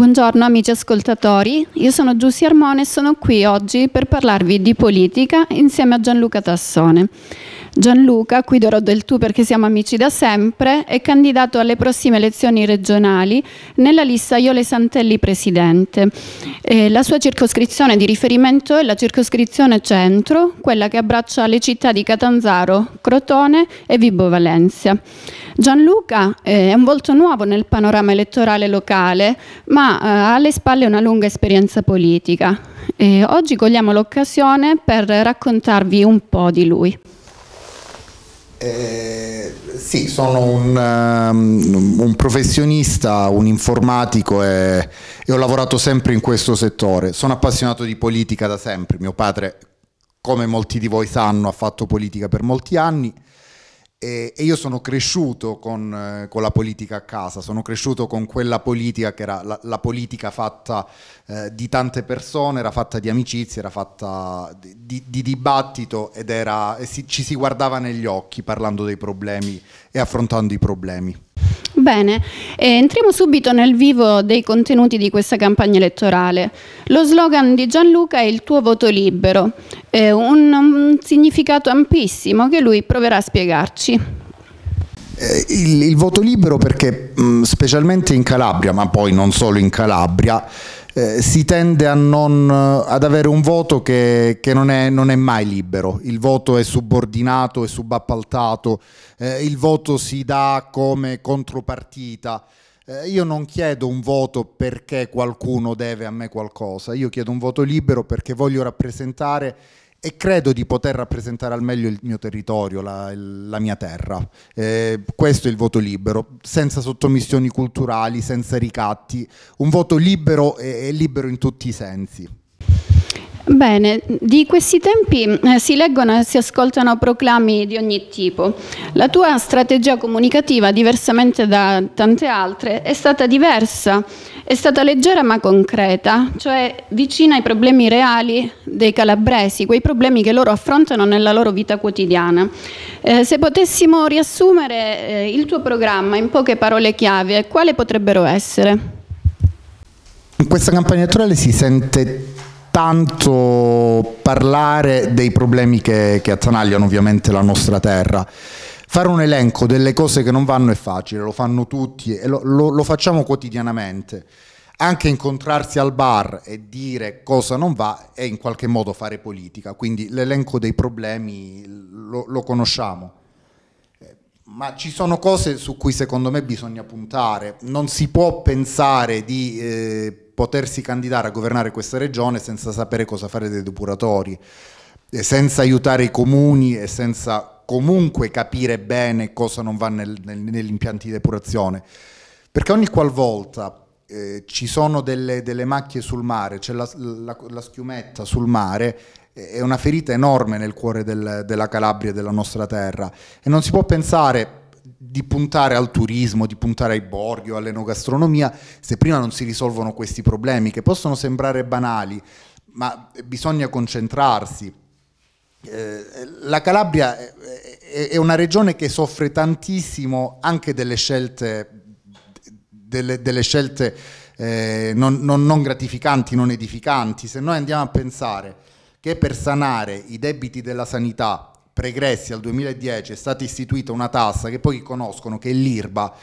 Buongiorno amici ascoltatori, io sono Giussi Armone e sono qui oggi per parlarvi di politica insieme a Gianluca Tassone. Gianluca, qui darò del tu perché siamo amici da sempre, è candidato alle prossime elezioni regionali nella lista Iole Santelli Presidente. Eh, la sua circoscrizione di riferimento è la circoscrizione centro, quella che abbraccia le città di Catanzaro, Crotone e Vibo Valencia. Gianluca eh, è un volto nuovo nel panorama elettorale locale, ma eh, ha alle spalle una lunga esperienza politica. Eh, oggi cogliamo l'occasione per raccontarvi un po' di lui. Eh, sì, sono un, ehm, un, professionista, un informatico e, e ho lavorato sempre in questo settore. Sono appassionato di politica da sempre. Mio padre, come molti di voi sanno, ha fatto politica per molti anni e, io sono cresciuto con, eh, con, la politica a casa, sono cresciuto con quella politica che era la, la politica fatta eh, di tante persone, era fatta di amicizie, era fatta di, di dibattito ed era, si, ci si guardava negli occhi parlando dei problemi e affrontando i problemi. Bene, entriamo subito nel vivo dei contenuti di questa campagna elettorale. Lo slogan di Gianluca è il tuo voto libero eh, un, un significato ampissimo che lui proverà a spiegarci. Eh, il, il, voto libero perché mh, mm, specialmente in Calabria, ma poi non solo in Calabria, eh, si tende non, eh, ad avere un voto che, che non, è, non, è, mai libero, il voto è subordinato, è subappaltato, eh, il voto si dà come contropartita eh, io non chiedo un voto perché qualcuno deve a me qualcosa, io chiedo un voto libero perché voglio rappresentare e credo di poter rappresentare al meglio il mio territorio, la, la mia terra. Eh, questo è il voto libero, senza sottomissioni culturali, senza ricatti, un voto libero e, e libero in tutti i sensi. Bene, di questi tempi eh, si leggono e si ascoltano proclami di ogni tipo. La tua strategia comunicativa, diversamente da tante altre, è stata diversa, è stata leggera ma concreta, cioè vicina ai problemi reali dei calabresi, quei problemi che loro affrontano nella loro vita quotidiana. Eh, se potessimo riassumere eh, il tuo programma in poche parole chiave, quale potrebbero essere? In questa campagna elettorale si sente tanto parlare dei problemi che, che attanagliano ovviamente la nostra terra. Fare un elenco delle cose che non vanno è facile, lo fanno tutti e lo, lo, lo facciamo quotidianamente anche incontrarsi al bar e dire cosa non va è in qualche modo fare politica, quindi l'elenco dei problemi lo, lo, conosciamo. Eh, ma ci sono cose su cui secondo me bisogna puntare, non si può pensare di eh, potersi candidare a governare questa regione senza sapere cosa fare dei depuratori, senza aiutare i comuni e senza comunque capire bene cosa non va nel, nel, negli impianti di depurazione. Perché ogni qualvolta eh, ci sono delle, delle, macchie sul mare, c'è la, la, la schiumetta sul mare, è una ferita enorme nel cuore del, della Calabria e della nostra terra e non si può pensare di puntare al turismo, di puntare ai borghi o all'enogastronomia, se prima non si risolvono questi problemi che possono sembrare banali, ma bisogna concentrarsi. Eh, la Calabria è una regione che soffre tantissimo anche delle scelte, delle, delle scelte eh, non, non, non gratificanti, non edificanti. Se noi andiamo a pensare che per sanare i debiti della sanità pregressi al 2010 è stata istituita una tassa che poi conoscono, che è l'IRBA,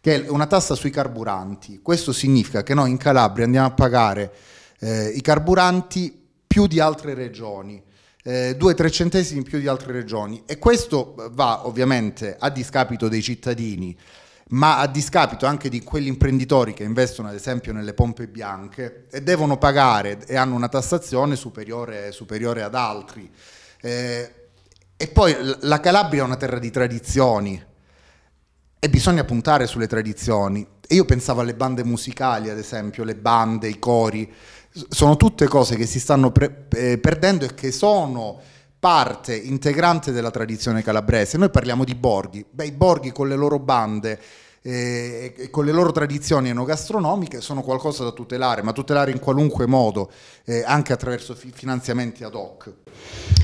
che è una tassa sui carburanti. Questo significa che noi in Calabria andiamo a pagare eh, i carburanti più di altre regioni. Eh, due o tre centesimi più di altre regioni e questo va ovviamente a discapito dei cittadini ma a discapito anche di quegli imprenditori che investono ad esempio nelle pompe bianche e devono pagare e hanno una tassazione superiore, superiore ad altri. Eh, e poi la Calabria è una terra di tradizioni e bisogna puntare sulle tradizioni. E io pensavo alle bande musicali, ad esempio, le bande, i cori, sono tutte cose che si stanno pre- eh, perdendo e che sono parte integrante della tradizione calabrese. Noi parliamo di borghi, beh, i borghi con le loro bande e, e con le loro tradizioni enogastronomiche sono qualcosa da tutelare, ma tutelare in qualunque modo, eh, anche attraverso fi finanziamenti ad hoc.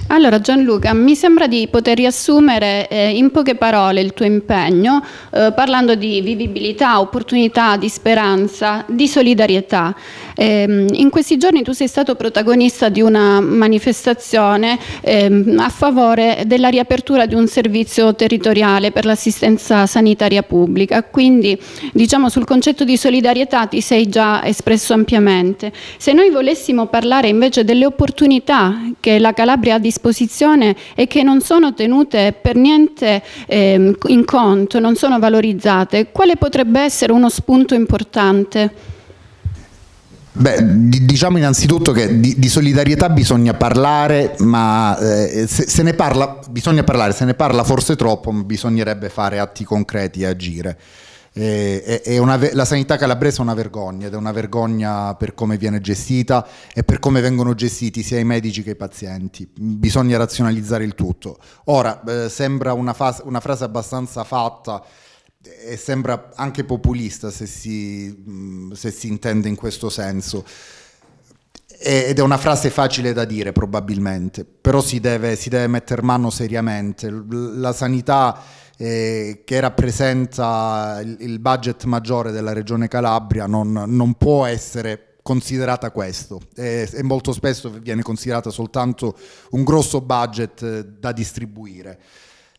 Allora Gianluca, mi sembra di poter riassumere eh, in poche parole il tuo impegno eh, parlando di vivibilità, opportunità, di speranza, di solidarietà. Eh, in questi giorni tu sei stato protagonista di una manifestazione ehm, a favore della riapertura di un servizio territoriale per l'assistenza sanitaria pubblica quindi diciamo sul concetto di solidarietà ti sei già espresso ampiamente. Se noi volessimo parlare invece delle opportunità che la Calabria ha a disposizione e che non sono tenute per niente eh, in conto, non sono valorizzate, quale potrebbe essere uno spunto importante? Beh, diciamo innanzitutto che di, di solidarietà bisogna parlare, ma eh, se, se, ne parla, bisogna parlare, se ne parla forse troppo, bisognerebbe fare atti concreti e agire. Eh, eh, una, la sanità calabrese è una vergogna ed è una vergogna per come viene gestita e per come vengono gestiti sia i medici che i pazienti. Bisogna razionalizzare il tutto. Ora, eh, sembra una, fase, una frase abbastanza fatta e sembra anche populista se si, mm, se si intende in questo senso ed è una frase facile da dire probabilmente, però si deve, si deve mettere mano seriamente. La sanità eh, che rappresenta il, budget maggiore della regione Calabria non, non può essere considerata questo e, e, molto spesso viene considerata soltanto un grosso budget eh, da distribuire.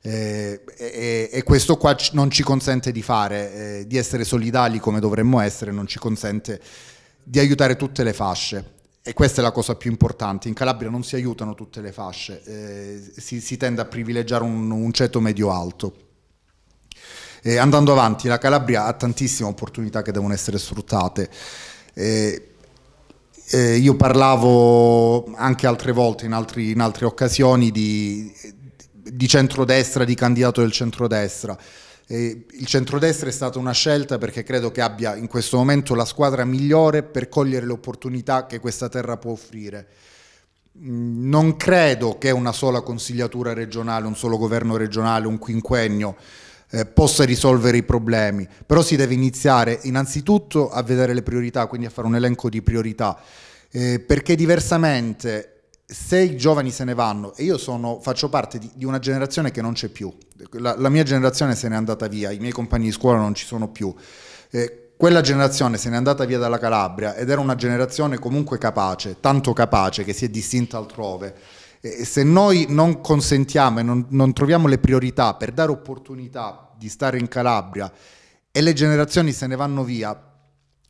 Eh, e, e, questo qua non ci consente di fare, eh, di essere solidali come dovremmo essere, non ci consente di aiutare tutte le fasce. E questa è la cosa più importante, in Calabria non si aiutano tutte le fasce, eh, si, si, tende a privilegiare un, un ceto medio-alto. Eh, andando avanti, la Calabria ha tantissime opportunità che devono essere sfruttate. Eh, eh io parlavo anche altre volte, in, altri, in altre occasioni, di, di centrodestra, di candidato del centrodestra. Eh, il centrodestra è stata una scelta perché credo che abbia in questo momento la squadra migliore per cogliere le opportunità che questa terra può offrire. Mm, non credo che una sola consigliatura regionale, un solo governo regionale, un quinquennio eh, possa risolvere i problemi, però si deve iniziare innanzitutto a vedere le priorità, quindi a fare un elenco di priorità, eh, perché diversamente se i giovani se ne vanno e io sono, faccio parte di, di, una generazione che non c'è più, la, la, mia generazione se n'è andata via, i miei compagni di scuola non ci sono più, eh, quella generazione se n'è andata via dalla Calabria ed era una generazione comunque capace, tanto capace che si è distinta altrove. Eh, se noi non consentiamo e non, non troviamo le priorità per dare opportunità di stare in Calabria e le generazioni se ne vanno via,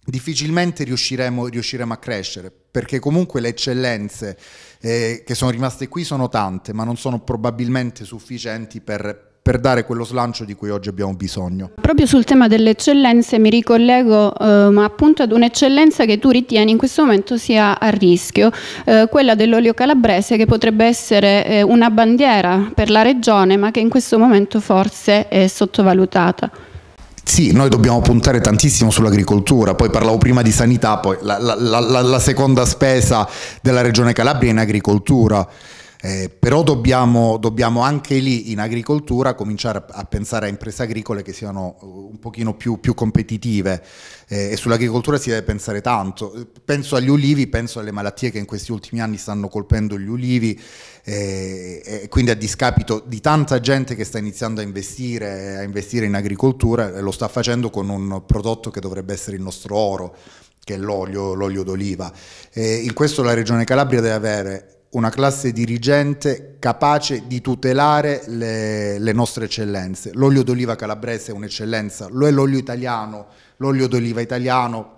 difficilmente riusciremo, riusciremo, a crescere, perché comunque le eccellenze eh, che sono rimaste qui sono tante, ma non sono probabilmente sufficienti per, per dare quello slancio di cui oggi abbiamo bisogno. Proprio sul tema delle eccellenze mi ricollego eh, appunto ad un'eccellenza che tu ritieni in questo momento sia a rischio, eh, quella dell'olio calabrese che potrebbe essere eh, una bandiera per la regione ma che in questo momento forse è sottovalutata. Sì, noi dobbiamo puntare tantissimo sull'agricoltura, poi parlavo prima di sanità, poi la, la, la, la seconda spesa della regione Calabria è in agricoltura. Eh, però dobbiamo, dobbiamo, anche lì in agricoltura cominciare a, pensare a imprese agricole che siano eh, un pochino più, più competitive eh, e sull'agricoltura si deve pensare tanto. Penso agli ulivi, penso alle malattie che in questi ultimi anni stanno colpendo gli ulivi eh, e quindi a discapito di tanta gente che sta iniziando a investire, a investire in agricoltura e lo sta facendo con un prodotto che dovrebbe essere il nostro oro che è l'olio, l'olio d'oliva. Eh, in questo la Regione Calabria deve avere una classe dirigente capace di tutelare le, le nostre eccellenze. L'olio d'oliva calabrese è un'eccellenza, lo è l'olio italiano, l'olio d'oliva italiano.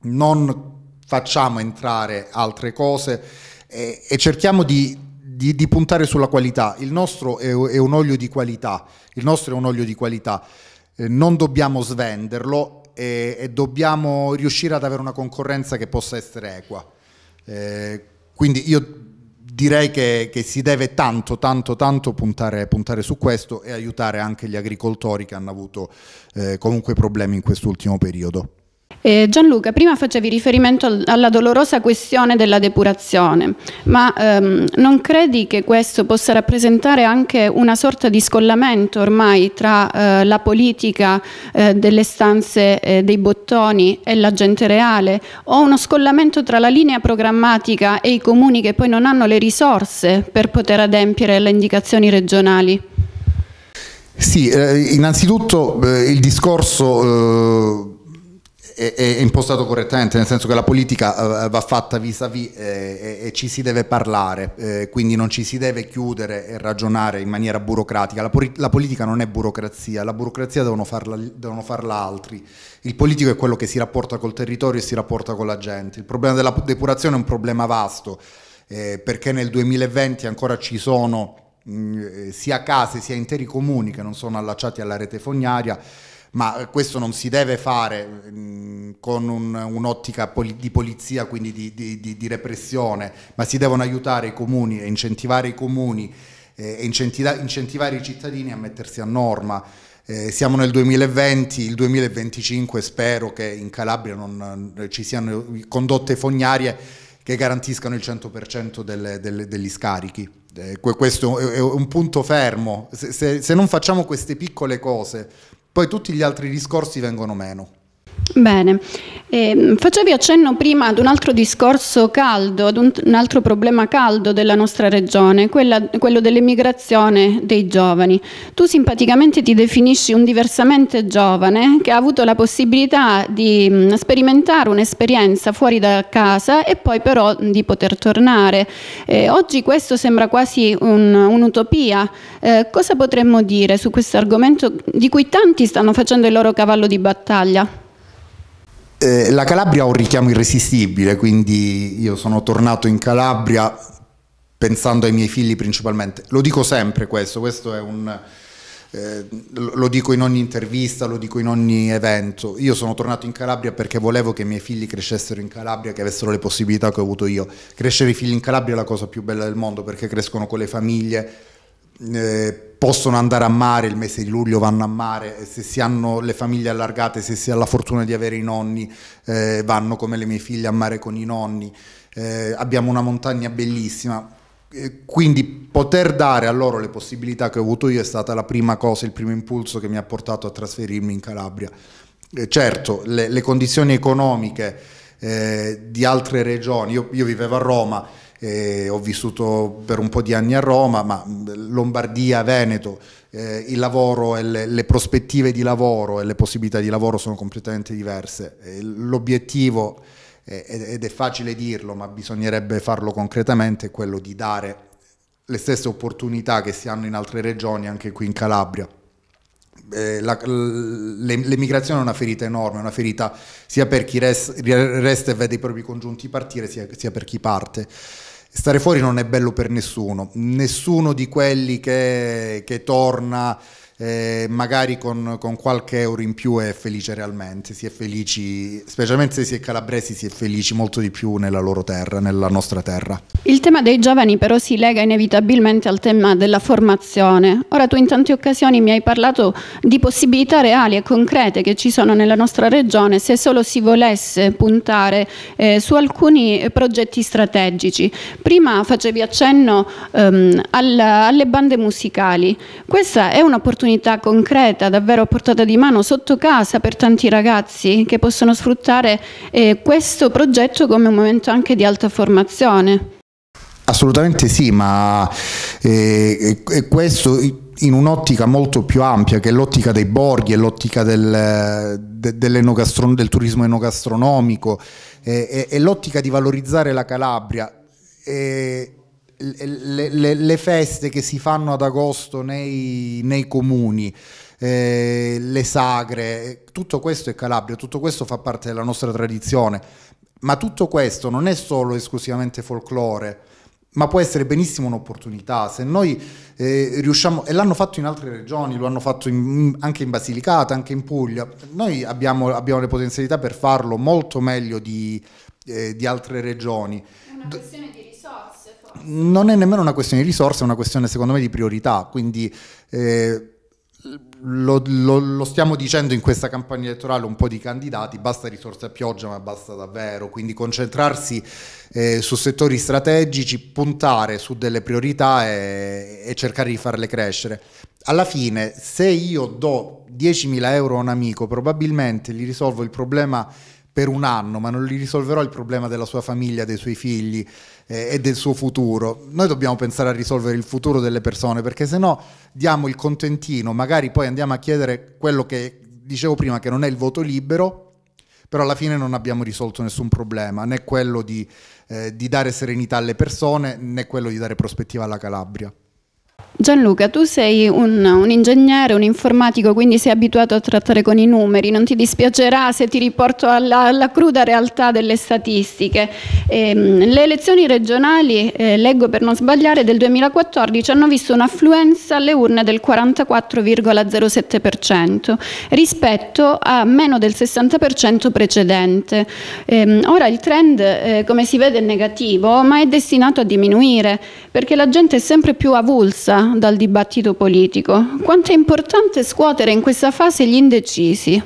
Non facciamo entrare altre cose e, e cerchiamo di, di, di, puntare sulla qualità. Il nostro è, è, un olio di qualità, il nostro è un olio di qualità. Eh, non dobbiamo svenderlo e, e, dobbiamo riuscire ad avere una concorrenza che possa essere equa. Eh, quindi io direi che, che, si deve tanto, tanto, tanto puntare, puntare, su questo e aiutare anche gli agricoltori che hanno avuto eh, comunque problemi in quest'ultimo periodo. Eh, Gianluca, prima facevi riferimento alla dolorosa questione della depurazione, ma ehm, non credi che questo possa rappresentare anche una sorta di scollamento ormai tra eh, la politica eh, delle stanze eh, dei bottoni e la gente reale o uno scollamento tra la linea programmatica e i comuni che poi non hanno le risorse per poter adempiere le indicazioni regionali? Sì, eh, innanzitutto eh, il discorso eh, è, è, impostato correttamente, nel senso che la politica uh, va fatta vis-à-vis eh, e, e, ci si deve parlare, eh, quindi non ci si deve chiudere e ragionare in maniera burocratica. La, la politica non è burocrazia, la burocrazia devono farla, devono farla, altri. Il politico è quello che si rapporta col territorio e si rapporta con la gente. Il problema della depurazione è un problema vasto, eh, perché nel 2020 ancora ci sono mh, mm, eh, sia case sia interi comuni che non sono allacciati alla rete fognaria ma questo non si deve fare mm, con un, un'ottica poli- di polizia, quindi di, di, di, di, repressione, ma si devono aiutare i comuni e incentivare i comuni eh, e eh, incentiva- incentivare i cittadini a mettersi a norma. Eh, siamo nel 2020, il 2025 spero che in Calabria non, ci siano condotte fognarie che garantiscano il 100% delle, delle, degli scarichi. Eh, questo è un punto fermo. Se, se, se non facciamo queste piccole cose, poi tutti gli altri discorsi vengono meno. Bene, eh, facevi accenno prima ad un altro discorso caldo, ad un, un altro problema caldo della nostra regione, quella, quello dell'immigrazione dei giovani. Tu simpaticamente ti definisci un diversamente giovane che ha avuto la possibilità di mh, sperimentare un'esperienza fuori da casa e poi però di poter tornare. Eh, oggi questo sembra quasi un, un'utopia. Eh, cosa potremmo dire su questo argomento di cui tanti stanno facendo il loro cavallo di battaglia? Eh, la Calabria ha un richiamo irresistibile, quindi io sono tornato in Calabria pensando ai miei figli principalmente. Lo dico sempre questo, questo è un... Eh, lo dico in ogni intervista, lo dico in ogni evento. Io sono tornato in Calabria perché volevo che i miei figli crescessero in Calabria, che avessero le possibilità che ho avuto io. Crescere i figli in Calabria è la cosa più bella del mondo perché crescono con le famiglie, eh, possono andare a mare, il mese di luglio vanno a mare, se si hanno le famiglie allargate, se si ha la fortuna di avere i nonni, eh, vanno come le mie figlie a mare con i nonni, eh, abbiamo una montagna bellissima, eh, quindi poter dare a loro le possibilità che ho avuto io è stata la prima cosa, il primo impulso che mi ha portato a trasferirmi in Calabria. Eh, certo, le, le, condizioni economiche eh, di altre regioni, io, io vivevo a Roma, eh, ho vissuto per un po' di anni a Roma, ma Lombardia, Veneto, eh, il lavoro e le, le, prospettive di lavoro e le possibilità di lavoro sono completamente diverse. Eh, l'obiettivo, ed è facile dirlo, ma bisognerebbe farlo concretamente, è quello di dare le stesse opportunità che si hanno in altre regioni, anche qui in Calabria. Eh, la, l'emigrazione è una ferita enorme, una ferita sia per chi resta, resta e vede i propri congiunti partire, sia, sia per chi parte. Stare fuori non è bello per nessuno, nessuno di quelli che, che torna eh, magari con, con, qualche euro in più è felice realmente, si è felici, specialmente se si è calabresi, si è felici molto di più nella loro terra, nella nostra terra. Il tema dei giovani però si lega inevitabilmente al tema della formazione. Ora tu in tante occasioni mi hai parlato di possibilità reali e concrete che ci sono nella nostra regione se solo si volesse puntare eh, su alcuni progetti strategici. Prima facevi accenno ehm, alla, alle bande musicali. Questa è un'opportunità un'opportunità concreta, davvero a portata di mano, sotto casa per tanti ragazzi che possono sfruttare eh, questo progetto come un momento anche di alta formazione. Assolutamente sì, ma eh, eh, questo in un'ottica molto più ampia che è l'ottica dei borghi, è l'ottica del, de, del turismo enogastronomico, è, è, è l'ottica di valorizzare la Calabria. E le, le, le, feste che si fanno ad agosto nei, nei comuni, eh, le sagre, tutto questo è Calabria, tutto questo fa parte della nostra tradizione, ma tutto questo non è solo esclusivamente folklore, ma può essere benissimo un'opportunità. Se noi eh, riusciamo, e l'hanno fatto in altre regioni, lo hanno fatto in, anche in Basilicata, anche in Puglia, noi abbiamo, abbiamo le potenzialità per farlo molto meglio di, eh, di altre regioni. È una questione di non è nemmeno una questione di risorse, è una questione secondo me di priorità, quindi eh, lo, lo, lo, stiamo dicendo in questa campagna elettorale un po' di candidati, basta risorse a pioggia ma basta davvero, quindi concentrarsi eh, su settori strategici, puntare su delle priorità e, e cercare di farle crescere. Alla fine se io do 10.000 euro a un amico probabilmente gli risolvo il problema per un anno, ma non gli risolverò il problema della sua famiglia, dei suoi figli eh, e del suo futuro. Noi dobbiamo pensare a risolvere il futuro delle persone, perché se no diamo il contentino, magari poi andiamo a chiedere quello che dicevo prima, che non è il voto libero, però alla fine non abbiamo risolto nessun problema, né quello di, eh, di dare serenità alle persone, né quello di dare prospettiva alla Calabria. Gianluca, tu sei un, un, ingegnere, un informatico, quindi sei abituato a trattare con i numeri, non ti dispiacerà se ti riporto alla, alla cruda realtà delle statistiche. Eh, le elezioni regionali, eh, leggo per non sbagliare, del 2014 hanno visto un'affluenza alle urne del 44,07% rispetto a meno del 60% precedente. Eh, ora il trend, eh, come si vede, è negativo, ma è destinato a diminuire perché la gente è sempre più avulsa avulsa dal dibattito politico, quanto è importante scuotere in questa fase gli indecisi.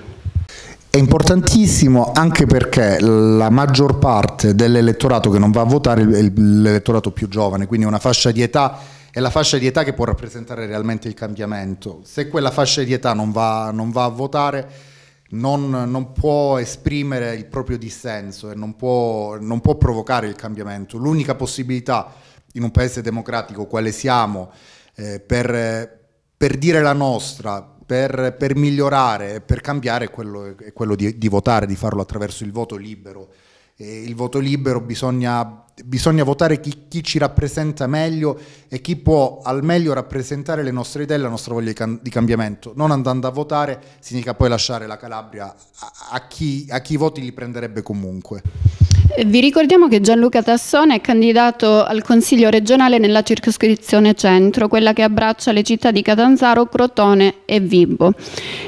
È importantissimo anche perché la maggior parte dell'elettorato che non va a votare è l'elettorato più giovane, quindi una fascia di età è la fascia di età che può rappresentare realmente il cambiamento. Se quella fascia di età non va, non va a votare, non, non, può esprimere il proprio dissenso e non può, non può provocare il cambiamento. L'unica possibilità in un paese democratico quale siamo, eh, per, per, dire la nostra, per, per migliorare, per cambiare, è quello, è quello di, di, votare, di farlo attraverso il voto libero. E il voto libero bisogna, bisogna votare chi, chi, ci rappresenta meglio e chi può al meglio rappresentare le nostre idee e la nostra voglia di cambiamento. Non andando a votare significa poi lasciare la Calabria a, a, chi, a chi i voti li prenderebbe comunque. Vi ricordiamo che Gianluca Tassone è candidato al Consiglio regionale nella circoscrizione centro, quella che abbraccia le città di Catanzaro, Crotone e Vibo.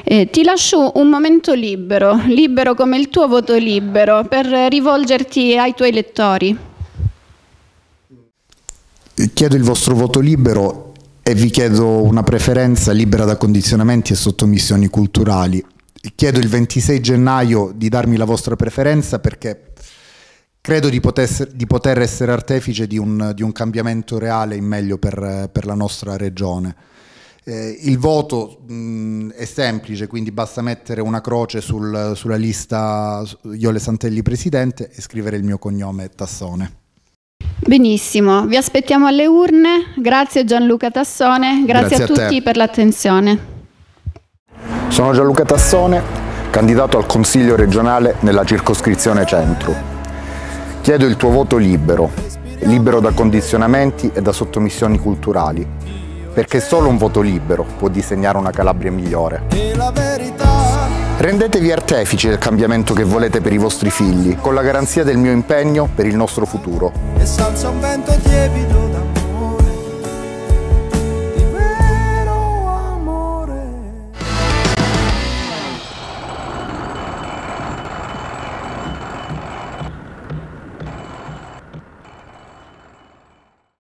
Eh, ti lascio un momento libero, libero come il tuo voto libero, per rivolgerti ai tuoi lettori. Chiedo il vostro voto libero e vi chiedo una preferenza libera da condizionamenti e sottomissioni culturali. Chiedo il 26 gennaio di darmi la vostra preferenza perché credo di, potesse, di poter essere artefice di un, di un, cambiamento reale in meglio per, per la nostra regione. Eh, il voto mh, è semplice, quindi basta mettere una croce sul, sulla lista Iole Santelli Presidente e scrivere il mio cognome Tassone. Benissimo, vi aspettiamo alle urne. Grazie Gianluca Tassone, grazie, grazie a, a tutti per l'attenzione. Sono Gianluca Tassone, candidato al Consiglio regionale nella circoscrizione Centro. Chiedo il tuo voto libero, libero da condizionamenti e da sottomissioni culturali, perché solo un voto libero può disegnare una Calabria migliore. Rendetevi artefici del cambiamento che volete per i vostri figli, con la garanzia del mio impegno per il nostro futuro.